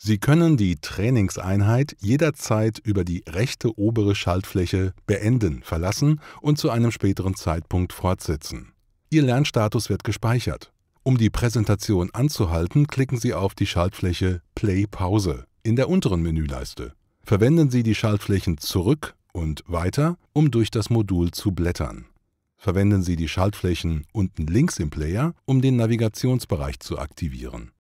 Sie können die Trainingseinheit jederzeit über die rechte obere Schaltfläche Beenden verlassen und zu einem späteren Zeitpunkt fortsetzen. Ihr Lernstatus wird gespeichert. Um die Präsentation anzuhalten, klicken Sie auf die Schaltfläche Play Pause in der unteren Menüleiste. Verwenden Sie die Schaltflächen Zurück und Weiter, um durch das Modul zu blättern. Verwenden Sie die Schaltflächen unten links im Player, um den Navigationsbereich zu aktivieren.